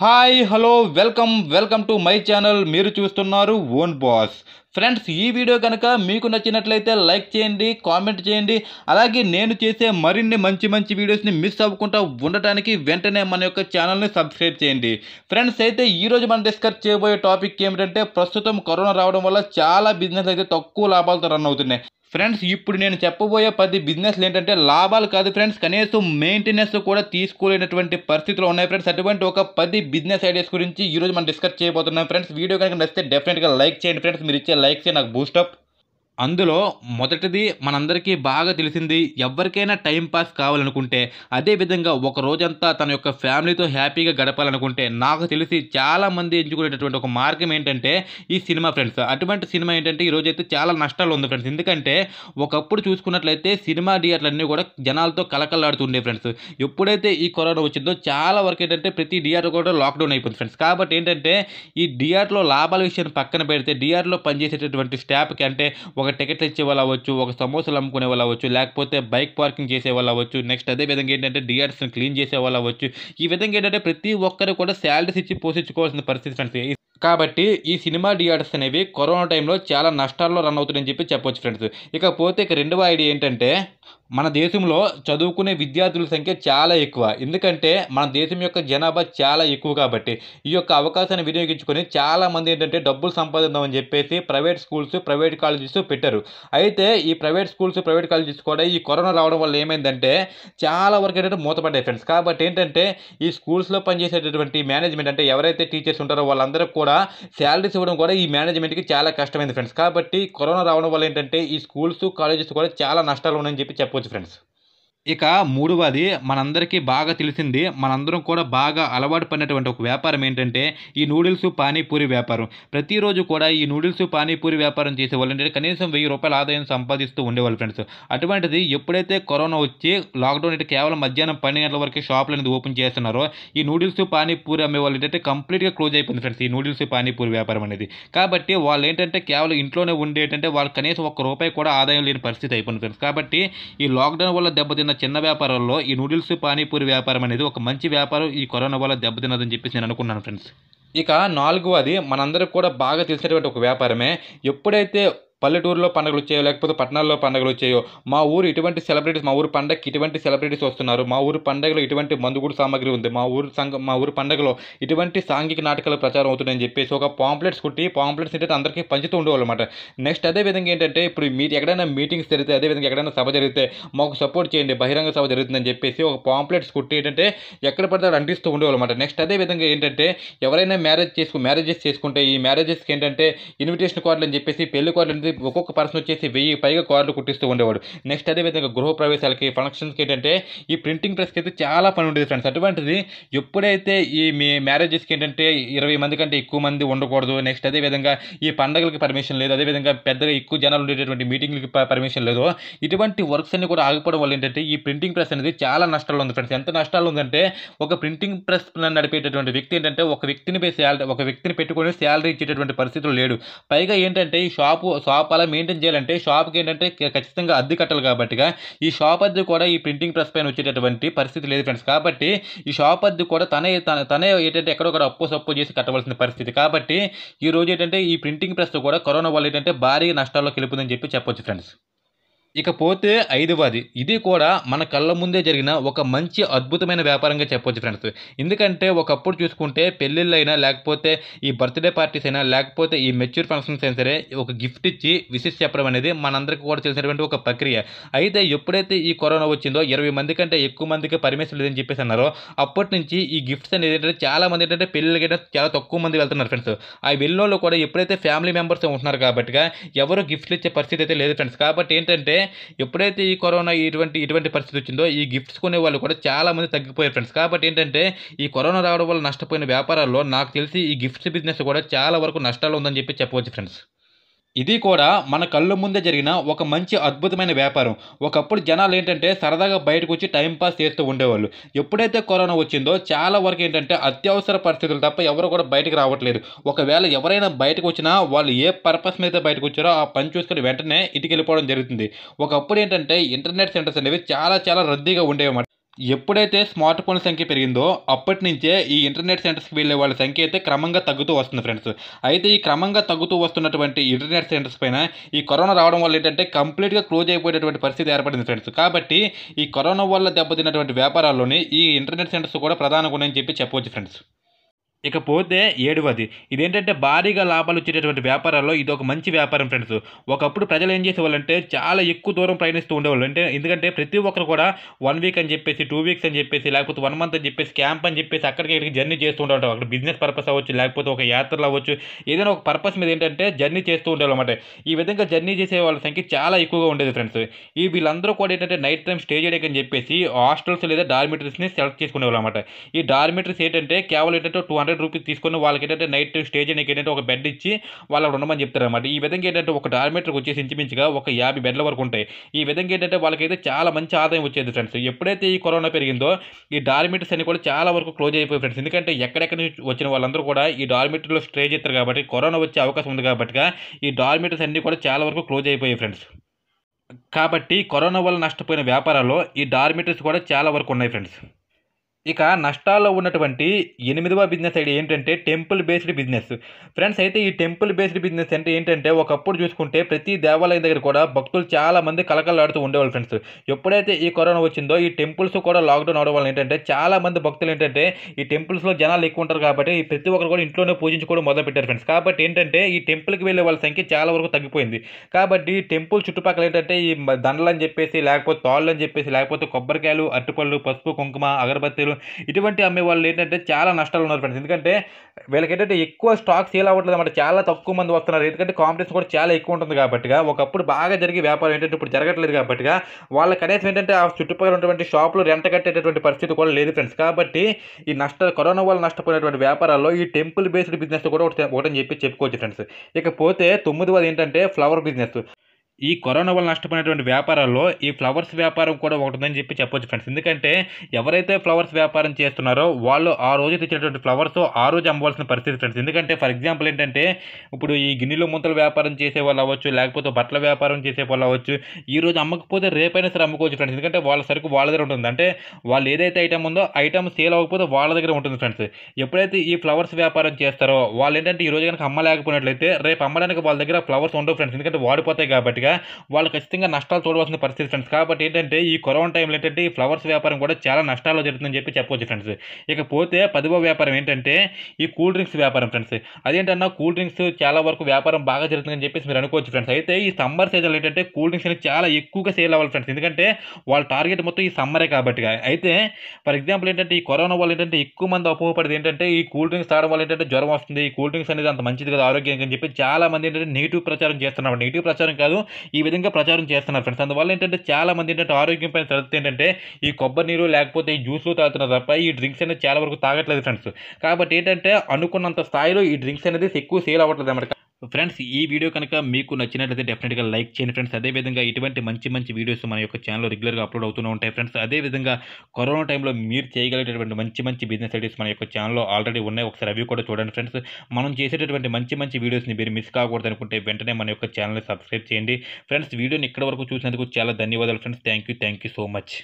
hi hello welcome welcome to my channel మీరు చూస్తున్నారు own boss friends ఈ video కనుక మీకు నచ్చినట్లయితే లైక్ చేయండి కామెంట్ చేయండి అలాగే నేను చేసే మరిన్ని మంచి మంచి వీడియోస్ని మిస్ అవ్వకుండా ఉండటానికి వెంటనే మన యొక్క ఛానల్ని సబ్స్క్రైబ్ చేయండి ఫ్రెండ్స్ అయితే ఈరోజు మనం డిస్కస్ చేయబోయే టాపిక్ ఏమిటంటే ప్రస్తుతం కరోనా రావడం వల్ల చాలా బిజినెస్ అయితే తక్కువ లాభాలతో రన్ అవుతున్నాయి ఫ్రెండ్స్ ఇప్పుడు నేను చెప్పబోయే పది బిజినెస్లు ఏంటంటే లాభాలు కాదు ఫ్రెండ్స్ కనీసం మెయింటెనెన్స్ కూడా తీసుకోలేనటువంటి పరిస్థితులు ఉన్నాయి ఫ్రెండ్స్ అటువంటి ఒక పది బిజినెస్ ఐడియాస్ గురించి ఈరోజు మనం డిస్కస్ చేయబోతున్నాం ఫ్రెండ్స్ వీడియో కనుక నచ్చితే డెఫినెట్గా లైక్ చేయండి ఫ్రెండ్స్ మీరు ఇచ్చే లైక్స్ నాకు బూస్టప్ అందులో మొదటిది మనందరికీ బాగా తెలిసింది ఎవరికైనా టైంపాస్ కావాలనుకుంటే అదేవిధంగా ఒక రోజంతా తన యొక్క ఫ్యామిలీతో హ్యాపీగా గడపాలనుకుంటే నాకు తెలిసి చాలామంది ఎంచుకునేటటువంటి ఒక మార్గం ఏంటంటే ఈ సినిమా ఫ్రెండ్స్ అటువంటి సినిమా ఏంటంటే ఈ రోజైతే చాలా నష్టాలు ఉంది ఫ్రెండ్స్ ఎందుకంటే ఒకప్పుడు చూసుకున్నట్లయితే సినిమా థియేటర్లన్నీ కూడా జనాలతో కలకలాడుతుండే ఫ్రెండ్స్ ఎప్పుడైతే ఈ కరోనా వచ్చిందో చాలా వరకు ఏంటంటే ప్రతి థియేటర్ కూడా లాక్డౌన్ అయిపోయింది ఫ్రెండ్స్ కాబట్టి ఏంటంటే ఈ థియేటర్లో లాభాల విషయాన్ని పక్కన పెడితే థియేటర్లో పనిచేసేటటువంటి స్టాఫ్కి అంటే ఒక టికెట్లు ఇచ్చే వాళ్ళు అవ్వచ్చు ఒక సమోసాలు అమ్ముకునే వాళ్ళు అవ్వచ్చు లేకపోతే బైక్ పార్కింగ్ చేసే వాళ్ళు అవ్వచ్చు నెక్స్ట్ అదే విధంగా ఏంటంటే డిఆర్స్ని క్లీన్ చేసే వాళ్ళు అవ్వచ్చు ఈ విధంగా ఏంటంటే ప్రతి ఒక్కరు కూడా శాలరీస్ ఇచ్చి పోషించుకోవాల్సిన పరిస్థితి ఫ్రెండ్స్ కాబట్టి ఈ సినిమా థియేటర్స్ అనేవి కరోనా టైంలో చాలా నష్టాల్లో రన్ అవుతుందని చెప్పి చెప్పొచ్చు ఫ్రెండ్స్ ఇకపోతే ఇక రెండవ ఐడియా ఏంటంటే మన దేశంలో చదువుకునే విద్యార్థుల సంఖ్య చాలా ఎక్కువ ఎందుకంటే మన దేశం యొక్క జనాభా చాలా ఎక్కువ కాబట్టి ఈ యొక్క అవకాశాన్ని వినియోగించుకొని చాలామంది ఏంటంటే డబ్బులు సంపాదిద్దామని చెప్పేసి ప్రైవేట్ స్కూల్స్ ప్రైవేట్ కాలేజెస్ పెట్టారు అయితే ఈ ప్రైవేట్ స్కూల్స్ ప్రైవేట్ కాలేజెస్ కూడా ఈ కరోనా రావడం వల్ల ఏమైందంటే చాలా వరకు ఏంటంటే మూతపడ్డాయి ఫ్రెండ్స్ కాబట్టి ఏంటంటే ఈ స్కూల్స్లో పనిచేసేటటువంటి మేనేజ్మెంట్ అంటే ఎవరైతే టీచర్స్ ఉంటారో వాళ్ళందరూ కూడా శాలరీస్ ఇవ్వడం కూడా ఈ మేనేజ్మెంట్కి చాలా కష్టమైంది ఫ్రెండ్స్ కాబట్టి కరోనా రావడం వల్ల ఏంటంటే ఈ స్కూల్స్ కాలేజెస్ కూడా చాలా నష్టాలు ఉన్నాయని చెప్పి చెప్పారు అయిపోవచ్చు ఫ్రెండ్స్ ఇక మూడవది మనందరికీ బాగా తెలిసింది మనందరం కూడా బాగా అలవాటు పడినటువంటి ఒక వ్యాపారం ఏంటంటే ఈ నూడిల్స్ పానీపూరి వ్యాపారం ప్రతిరోజు కూడా ఈ నూడిల్స్ పానీపూరి వ్యాపారం చేసే వాళ్ళు కనీసం వెయ్యి రూపాయల ఆదాయం సంపాదిస్తూ ఉండేవాళ్ళు ఫ్రెండ్స్ అటువంటిది ఎప్పుడైతే కరోనా వచ్చి లాక్డౌన్ అంటే కేవలం మధ్యాహ్నం పన్నెండు గంటల వరకు షాపులు అనేది ఓపెన్ చేస్తున్నారో ఈ నూడిల్స్ పానీపూరి అమ్మే వాళ్ళు ఏంటంటే కంప్లీట్గా క్లోజ్ అయిపోయింది ఫ్రెండ్స్ ఈ నూడిల్స్ పానీపూరి వ్యాపారం అనేది కాబట్టి వాళ్ళు ఏంటంటే కేవలం ఇంట్లోనే ఉండేటంటే వాళ్ళు కనీసం ఒక్క రూపాయి కూడా ఆదాయం లేని పరిస్థితి అయిపోయింది ఫ్రెండ్స్ కాబట్టి ఈ లాక్డౌన్ వల్ల దెబ్బతిన్న చిన్న వ్యాపారాల్లో ఈ నూడిల్స్ పానీపూరి వ్యాపారం అనేది ఒక మంచి వ్యాపారం ఈ కరోనా వల్ల దెబ్బతిన్నదని చెప్పేసి నేను అనుకున్నాను ఫ్రెండ్స్ ఇక నాలుగవది మనందరికి కూడా బాగా తెలిసినటువంటి ఒక వ్యాపారమే ఎప్పుడైతే పల్లెటూరులో పండుగలు వచ్చాయో లేకపోతే పట్టణాల్లో పండుగలు వచ్చాయో మా ఊరు ఇటువంటి సెలబ్రిటీస్ మా ఊరు పండగకి ఇటువంటి సెలబ్రిటీస్ వస్తున్నారు మా ఊరు పండగలో ఇటువంటి మందుగుడు సామాగ్రి ఉంది మా ఊరు సంఘ మా ఊరు పండగలో ఇటువంటి సాంఘిక నాటకాలు ప్రచారం అవుతుందని చెప్పేసి ఒక పాంప్లెట్స్ కుట్టి పాంప్లెట్స్ ఏంటంటే అందరికీ పంచుతూ ఉండేవాళ్ళమాట నెక్స్ట్ అదేవిధంగా ఏంటంటే ఇప్పుడు మీరు ఎక్కడైనా మీటింగ్స్ జరిగితే అదేవిధంగా ఎక్కడైనా సభ జరిగితే మాకు సపోర్ట్ చేయండి బహిరంగ సభ జరుగుతుందని చెప్పేసి ఒక పాంప్లెట్స్ కుట్టి ఏంటంటే ఎక్కడ పడితే అంటిస్తూ అనమాట నెక్స్ట్ అదేవిధంగా ఏంటంటే ఎవరైనా మ్యారేజ్ చేసుకు మ్యారేజెస్ చేసుకుంటే ఈ మ్యారేజెస్కి ఏంటంటే ఇన్విటేషన్ కార్డులు అని చెప్పేసి పెళ్లి కార్డులు ఒక్కొక్క పర్సన్ వచ్చేసి వెయ్యి పైగా కార్లు కుట్టిస్తూ ఉండేవాడు నెక్స్ట్ అదేవిధంగా గృహప్రవేశాలకి ఫంక్షన్స్కి ఏంటంటే ఈ ప్రింటింగ్ ప్రెస్కి అయితే చాలా పని ఉండేది ఫ్రెండ్స్ అటువంటిది ఎప్పుడైతే ఈ మీ మ్యారేజెస్కి ఏంటంటే ఇరవై మంది కంటే ఎక్కువ మంది ఉండకూడదు నెక్స్ట్ అదేవిధంగా ఈ పండగలకి పర్మిషన్ లేదు అదేవిధంగా పెద్దగా ఎక్కువ జనాలు ఉండేటటువంటి మీటింగ్లకి పర్మిషన్ లేదు ఇటువంటి వర్క్స్ అన్ని కూడా ఆగిపోవడం వల్ల ఏంటంటే ఈ ప్రింటింగ్ ప్రెస్ అనేది చాలా నష్టాలు ఉంది ఫ్రెండ్స్ ఎంత నష్టాలు ఉందంటే ఒక ప్రింటింగ్ ప్రెస్ నడిపేటటువంటి వ్యక్తి ఏంటంటే ఒక వ్యక్తిని శాలరీ ఒక వ్యక్తిని పెట్టుకొని శాలరీ ఇచ్చేటటువంటి పరిస్థితులు లేడు పైగా ఏంటంటే ఈ షాపు షాప్ షాప్ అలా మెయింటైన్ చేయాలంటే షాప్కి ఏంటంటే ఖచ్చితంగా అద్దె కట్టాలి కాబట్టిగా ఈ షాప్ అద్దె కూడా ఈ ప్రింటింగ్ ప్రెస్ పైన వచ్చేటటువంటి పరిస్థితి లేదు ఫ్రెండ్స్ కాబట్టి ఈ షాప్ అద్దె కూడా తనే తన తనే ఏంటంటే ఎక్కడొక్కడ అప్పు సప్పు చేసి కట్టవలసిన పరిస్థితి కాబట్టి ఈ రోజు ఏంటంటే ఈ ప్రింటింగ్ ప్రెస్ కూడా కరోనా వల్ల ఏంటంటే భారీ నష్టాల్లో గెలుపుందని చెప్పి చెప్పొచ్చు ఫ్రెండ్స్ ఇకపోతే ఐదవది ఇది కూడా మన కళ్ళ ముందే జరిగిన ఒక మంచి అద్భుతమైన వ్యాపారంగా చెప్పొచ్చు ఫ్రెండ్స్ ఎందుకంటే ఒకప్పుడు చూసుకుంటే పెళ్ళిళ్ళైనా లేకపోతే ఈ బర్త్డే పార్టీస్ అయినా లేకపోతే ఈ మెచ్యూర్ ఫంక్షన్స్ అయినా సరే ఒక గిఫ్ట్ ఇచ్చి విసిస్ చెప్పడం అనేది మనందరికీ కూడా తెలిసినటువంటి ఒక ప్రక్రియ అయితే ఎప్పుడైతే ఈ కరోనా వచ్చిందో ఇరవై మంది కంటే ఎక్కువ మందికి పర్మిషన్ లేదని చెప్పేసి అన్నారో అప్పటి నుంచి ఈ గిఫ్ట్స్ అనేది ఏంటంటే చాలా మంది ఏంటంటే పెళ్ళిళ్ళకి చాలా తక్కువ మంది వెళ్తున్నారు ఫ్రెండ్స్ ఆ వెళ్ళిన కూడా ఎప్పుడైతే ఫ్యామిలీ మెంబర్స్ ఉంటున్నారు కాబట్టిగా ఎవరు గిఫ్ట్లు ఇచ్చే పరిస్థితి అయితే లేదు ఫ్రెండ్స్ కాబట్టి ఏంటంటే ఎప్పుడైతే ఈ కరోనా ఇటువంటి ఇటువంటి పరిస్థితి వచ్చిందో ఈ గిఫ్ట్స్ కొనే వాళ్ళు కూడా చాలామంది తగ్గిపోయారు ఫ్రెండ్స్ కాబట్టి ఏంటంటే ఈ కరోనా రావడం వల్ల నష్టపోయిన వ్యాపారాల్లో నాకు తెలిసి ఈ గిఫ్ట్స్ బిజినెస్ కూడా చాలా వరకు నష్టాలు ఉందని చెప్పి చెప్పవచ్చు ఫ్రెండ్స్ ఇది కూడా మన కళ్ళు ముందే జరిగిన ఒక మంచి అద్భుతమైన వ్యాపారం ఒకప్పుడు జనాలు ఏంటంటే సరదాగా బయటకు వచ్చి టైంపాస్ చేస్తూ ఉండేవాళ్ళు ఎప్పుడైతే కరోనా వచ్చిందో చాలా వరకు ఏంటంటే అత్యవసర పరిస్థితులు తప్ప ఎవరు కూడా బయటకు రావట్లేదు ఒకవేళ ఎవరైనా బయటకు వచ్చినా వాళ్ళు ఏ పర్పస్ మీద బయటకు వచ్చారో ఆ పని చూసుకుని వెంటనే ఇంటికి వెళ్ళిపోవడం జరుగుతుంది ఒకప్పుడు ఏంటంటే ఇంటర్నెట్ సెంటర్స్ అనేవి చాలా చాలా రద్దీగా ఉండేవి ఎప్పుడైతే స్మార్ట్ ఫోన్ సంఖ్య పెరిగిందో అప్పటి నుంచే ఈ ఇంటర్నెట్ సెంటర్స్కి వెళ్ళే వాళ్ళ సంఖ్య అయితే క్రమంగా తగ్గుతూ వస్తుంది ఫ్రెండ్స్ అయితే ఈ క్రమంగా తగ్గుతూ వస్తున్నటువంటి ఇంటర్నెట్ సెంటర్స్ పైన ఈ కరోనా రావడం వల్ల ఏంటంటే కంప్లీట్గా క్లోజ్ అయిపోయేటువంటి పరిస్థితి ఏర్పడింది ఫ్రెండ్స్ కాబట్టి ఈ కరోనా వల్ల దెబ్బతిన్నటువంటి వ్యాపారాల్లోని ఈ ఇంటర్నెట్ సెంటర్స్ కూడా ప్రధాన గుణం చెప్పి చెప్పవచ్చు ఫ్రెండ్స్ ఇకపోతే ఏడవది ఇదేంటంటే భారీగా లాభాలు వచ్చేటటువంటి వ్యాపారాల్లో ఇది ఒక మంచి వ్యాపారం ఫ్రెండ్స్ ఒకప్పుడు ప్రజలు ఏం చేసేవాళ్ళంటే చాలా ఎక్కువ దూరం ప్రయాణిస్తూ ఉండేవాళ్ళు అంటే ఎందుకంటే ప్రతి ఒక్కరు కూడా వన్ వీక్ అని చెప్పేసి టూ వీక్స్ అని చెప్పేసి లేకపోతే వన్ మంత్ అని చెప్పేసి క్యాంప్ అని చెప్పేసి అక్కడికి ఇక్కడికి జర్నీ చేస్తూ ఉండేవాళ్ళు అక్కడ బిజినెస్ పర్పస్ అవ్వచ్చు లేకపోతే ఒక యాత్రలు అవ్వచ్చు ఏదైనా ఒక పర్పస్ మీద ఏంటంటే జర్నీ చేస్తూ అన్నమాట ఈ విధంగా జర్నీ చేసే వాళ్ళ సంఖ్య చాలా ఎక్కువగా ఉండేది ఫ్రెండ్స్ ఈ వీళ్ళందరూ కూడా ఏంటంటే నైట్ టైం స్టే చేయడానికి అని చెప్పేసి హాస్టల్స్ లేదా డార్మిటరీస్ని సెలెక్ట్ చేసుకునేవాళ్ళు అన్నమాట ఈ డార్మిటరీస్ ఏంటంటే కేవలం ఏంటంటే టూ హండ్రెడ్ హండ్రెడ్ రూపీస్ తీసుకొని వాళ్ళకి ఏంటంటే నైట్ స్టేజ్ నీకు ఏంటంటే ఒక బెడ్ ఇచ్చి వాళ్ళు అక్కడ ఉండమని అనమాట ఈ విధంగా ఏంటంటే ఒక డార్మేటర్కి వచ్చేసి ఇంచుమించుగా ఒక యాభై బెడ్ల వరకు ఉంటాయి ఈ విధంగా ఏంటంటే వాళ్ళకైతే చాలా మంచి ఆదాయం వచ్చేది ఫ్రెండ్స్ ఎప్పుడైతే ఈ కరోనా పెరిగిందో ఈ డార్మీటర్స్ అన్ని కూడా చాలా వరకు క్లోజ్ అయిపోయి ఫ్రెండ్స్ ఎందుకంటే ఎక్కడెక్కడ నుంచి వచ్చిన వాళ్ళందరూ కూడా ఈ డార్మీటర్లో స్టే చేస్తారు కాబట్టి కరోనా వచ్చే అవకాశం ఉంది కాబట్టి ఈ డార్మీటర్స్ అన్ని కూడా చాలా వరకు క్లోజ్ అయిపోయాయి ఫ్రెండ్స్ కాబట్టి కరోనా వల్ల నష్టపోయిన వ్యాపారాల్లో ఈ డార్మీటర్స్ కూడా చాలా వరకు ఉన్నాయి ఫ్రెండ్స్ ఇక నష్టాల్లో ఉన్నటువంటి ఎనిమిదవ బిజినెస్ ఐడియా ఏంటంటే టెంపుల్ బేస్డ్ బిజినెస్ ఫ్రెండ్స్ అయితే ఈ టెంపుల్ బేస్డ్ బిజినెస్ అంటే ఏంటంటే ఒకప్పుడు చూసుకుంటే ప్రతి దేవాలయం దగ్గర కూడా భక్తులు చాలా మంది కలకలాడుతూ ఉండేవాళ్ళు ఫ్రెండ్స్ ఎప్పుడైతే ఈ కరోనా వచ్చిందో ఈ టెంపుల్స్ కూడా లాక్డౌన్ అవడం వల్ల ఏంటంటే చాలా మంది భక్తులు ఏంటంటే ఈ టెంపుల్స్లో జనాలు ఎక్కువ ఉంటారు కాబట్టి ప్రతి ఒక్కరు కూడా ఇంట్లోనే పూజించుకోవడం మొదలు పెట్టారు ఫ్రెండ్స్ కాబట్టి ఏంటంటే ఈ టెంపుల్కి వెళ్ళే వాళ్ళ సంఖ్య చాలా వరకు తగ్గిపోయింది కాబట్టి టెంపుల్ చుట్టుపక్కల ఏంటంటే ఈ దండలు అని చెప్పేసి లేకపోతే తాళ్ళు అని చెప్పేసి లేకపోతే కొబ్బరికాయలు అరటిపళ్ళు పసుపు కుంకుమ అగరబత్తీలు ఇటువంటి అమ్మే వాళ్ళు ఏంటంటే చాలా నష్టాలు ఉన్నారు ఫ్రెండ్స్ ఎందుకంటే ఏంటంటే ఎక్కువ స్టాక్ సేల్ అవ్వట్లేదు అన్నమాట చాలా తక్కువ మంది వస్తున్నారు ఎందుకంటే కాంపిటీషన్ కూడా చాలా ఎక్కువ ఉంటుంది కాబట్టిగా ఒకప్పుడు బాగా జరిగే వ్యాపారం ఏంటంటే ఇప్పుడు జరగట్లేదు కాబట్టిగా వాళ్ళ కనీసం ఏంటంటే ఆ చుట్టుపక్కల ఉన్నటువంటి షాపులు రెంట కట్టేటటువంటి పరిస్థితి కూడా లేదు ఫ్రెండ్స్ కాబట్టి ఈ నష్ట కరోనా వల్ల నష్టపోయినటువంటి వ్యాపారాల్లో ఈ టెంపుల్ బేస్డ్ బిజినెస్ కూడా ఒకటి ఒకటని చెప్పి చెప్పుకోవచ్చు ఫ్రెండ్స్ ఇకపోతే తొమ్మిది వాళ్ళు ఏంటంటే ఫ్లవర్ బిజినెస్ ఈ కరోనా వల్ల నష్టపోయినటువంటి వ్యాపారాల్లో ఈ ఫ్లవర్స్ వ్యాపారం కూడా ఒకటి ఉందని చెప్పి చెప్పొచ్చు ఫ్రెండ్స్ ఎందుకంటే ఎవరైతే ఫ్లవర్స్ వ్యాపారం చేస్తున్నారో వాళ్ళు ఆ రోజు తెచ్చినటువంటి ఫ్లవర్స్ ఆ రోజు అమ్మవలసిన పరిస్థితి ఫ్రెండ్స్ ఎందుకంటే ఫర్ ఎగ్జాంపుల్ ఏంటంటే ఇప్పుడు ఈ గిన్నెలు ముంతలు వ్యాపారం చేసే వాళ్ళు అవ్వచ్చు లేకపోతే బట్టల వ్యాపారం చేసే వాళ్ళు అవ్వచ్చు ఈ రోజు అమ్మకపోతే రేపైనా సరే అమ్ముకోవచ్చు ఫ్రెండ్స్ ఎందుకంటే వాళ్ళ సరుకు వాళ్ళ దగ్గర ఉంటుంది అంటే వాళ్ళు ఏదైతే ఐటమ్ ఉందో ఐటమ్ సేల్ అవ్వకపోతే వాళ్ళ దగ్గర ఉంటుంది ఫ్రెండ్స్ ఎప్పుడైతే ఈ ఫ్లవర్స్ వ్యాపారం చేస్తారో వాళ్ళు ఏంటంటే ఈ రోజు కనుక అమ్మలేకపోయినట్లయితే రేపు అమ్మడానికి వాళ్ళ దగ్గర ఫ్లవర్స్ ఉండవు ఫ్రెండ్స్ ఎందుకంటే వాడిపోతాయి కాబట్టి వాళ్ళు ఖచ్చితంగా నష్టాలు చూడవలసిన పరిస్థితి ఫ్రెండ్స్ కాబట్టి ఏంటంటే ఈ కరోనా టైంలో ఏంటంటే ఈ ఫ్లవర్స్ వ్యాపారం కూడా చాలా నష్టాల్లో జరుగుతుందని చెప్పి చెప్పవచ్చు ఫ్రెండ్స్ ఇకపోతే పదివో వ్యాపారం ఏంటంటే ఈ కూల్ డ్రింక్స్ వ్యాపారం ఫ్రెండ్స్ అదేంటన్నా కూల్ డ్రింక్స్ చాలా వరకు వ్యాపారం బాగా జరుగుతుందని చెప్పేసి మీరు అనుకోవచ్చు ఫ్రెండ్స్ అయితే ఈ సమ్మర్ సీజన్లో ఏంటంటే కూల్ డ్రింక్స్ అనేది చాలా ఎక్కువగా సేల్ అవ్వాలి ఫ్రెండ్స్ ఎందుకంటే వాళ్ళ టార్గెట్ మొత్తం ఈ సమ్మరే కాబట్టి అయితే ఫర్ ఎగ్జాంపుల్ ఏంటంటే ఈ కరోనా వల్ల ఏంటంటే ఎక్కువ మంది అపోహపడేది ఏంటంటే ఈ కూల్ డ్రింక్స్ తాగడం వల్ల ఏంటంటే జ్వరం వస్తుంది ఈ కూల్ డ్రింక్స్ అనేది అంత మంచిది కదా ఆరోగ్యానికి అని చెప్పి చాలా మంది ఏంటంటే నెగిటివ్ ప్రచారం చేస్తున్నారు నెగిటివ్ ప్రచారం కాదు ఈ విధంగా ప్రచారం చేస్తున్నారు ఫ్రెండ్స్ అందువల్ల ఏంటంటే చాలా మంది ఏంటంటే ఆరోగ్యం పైన శ్రద్ధ ఏంటంటే ఈ కొబ్బరి నీరు లేకపోతే ఈ జ్యూస్లు తాగుతున్నారు తప్ప ఈ డ్రింక్స్ అనేది చాలా వరకు తాగట్లేదు ఫ్రెండ్స్ కాబట్టి ఏంటంటే అనుకున్నంత స్థాయిలో ఈ డ్రింక్స్ అనేది ఎక్కువ సేల్ అవ్వట్లేదు అన్నమాట ఫ్రెండ్స్ ఈ వీడియో కనుక మీకు నచ్చినట్లయితే డెఫినెట్గా లైక్ చేయండి ఫ్రెండ్స్ అదేవిధంగా ఇటువంటి మంచి మంచి వీడియోస్ మన యొక్క ఛానల్లో రెగ్యులర్గా అప్లోడ్ అవుతూ ఉంటాయి ఫ్రెండ్స్ అదేవిధంగా కరోనా టైంలో మీరు చేయగలిగేటటువంటి మంచి మంచి బిజినెస్ ఐడియస్ మన యొక్క ఛానల్లో ఆల్రెడీ ఉన్నాయి ఒకసారి అవి కూడా చూడండి ఫ్రెండ్స్ మనం చేసేటటువంటి మంచి మంచి వీడియోస్ని మీరు మిస్ కాకూడదు అనుకుంటే వెంటనే మన యొక్క ఛానల్ని సబ్స్క్రైబ్ చేయండి ఫ్రెండ్స్ వీడియోని ఇక్కడ వరకు చూసినందుకు చాలా ధన్యవాదాలు friends thank you so much